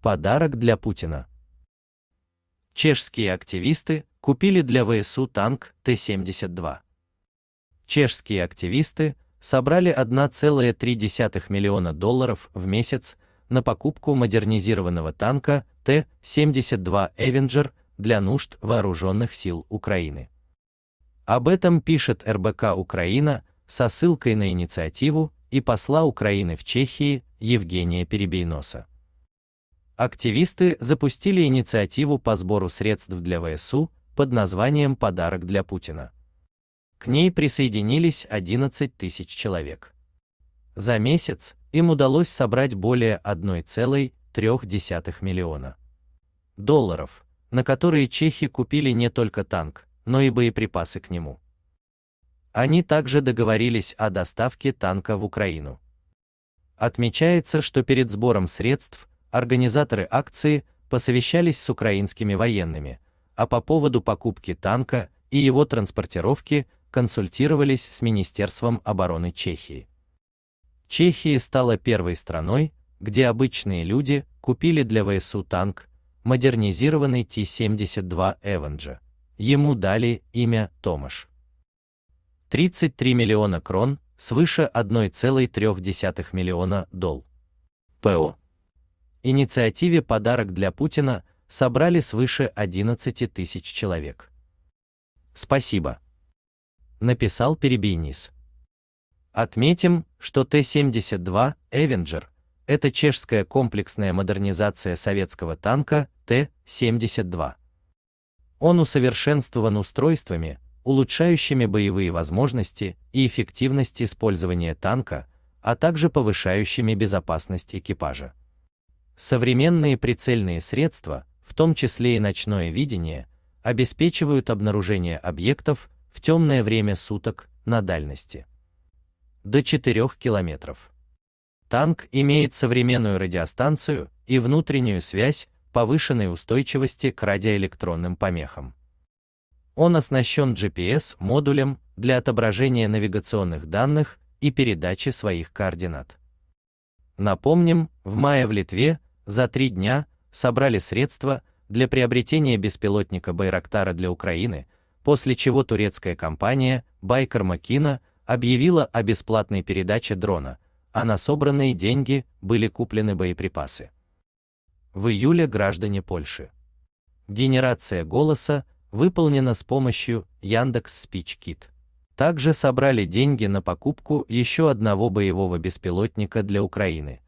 Подарок для Путина. Чешские активисты купили для ВСУ танк Т-72. Чешские активисты собрали 1,3 миллиона долларов в месяц на покупку модернизированного танка Т-72 Avenger для нужд вооруженных сил Украины. Об этом пишет РБК Украина со ссылкой на инициативу и посла Украины в Чехии Евгения Перебейноса активисты запустили инициативу по сбору средств для ВСУ под названием «Подарок для Путина». К ней присоединились 11 тысяч человек. За месяц им удалось собрать более 1,3 миллиона долларов, на которые чехи купили не только танк, но и боеприпасы к нему. Они также договорились о доставке танка в Украину. Отмечается, что перед сбором средств организаторы акции посовещались с украинскими военными, а по поводу покупки танка и его транспортировки консультировались с Министерством обороны Чехии. Чехия стала первой страной, где обычные люди купили для ВСУ танк, модернизированный Т-72 Эванджа. Ему дали имя Томаш. 33 миллиона крон, свыше 1,3 миллиона дол. ПО инициативе «Подарок для Путина» собрали свыше 11 тысяч человек. Спасибо. Написал Перебейнис. Отметим, что Т-72 «Эвенджер» — это чешская комплексная модернизация советского танка Т-72. Он усовершенствован устройствами, улучшающими боевые возможности и эффективность использования танка, а также повышающими безопасность экипажа. Современные прицельные средства, в том числе и ночное видение, обеспечивают обнаружение объектов в темное время суток на дальности до 4 километров. Танк имеет современную радиостанцию и внутреннюю связь повышенной устойчивости к радиоэлектронным помехам. Он оснащен GPS-модулем для отображения навигационных данных и передачи своих координат. Напомним, в мае в Литве за три дня собрали средства для приобретения беспилотника Байрактара для Украины, после чего турецкая компания Байкар Макина объявила о бесплатной передаче дрона, а на собранные деньги были куплены боеприпасы. В июле граждане Польши. Генерация голоса выполнена с помощью Яндекс Спичкит. Также собрали деньги на покупку еще одного боевого беспилотника для Украины –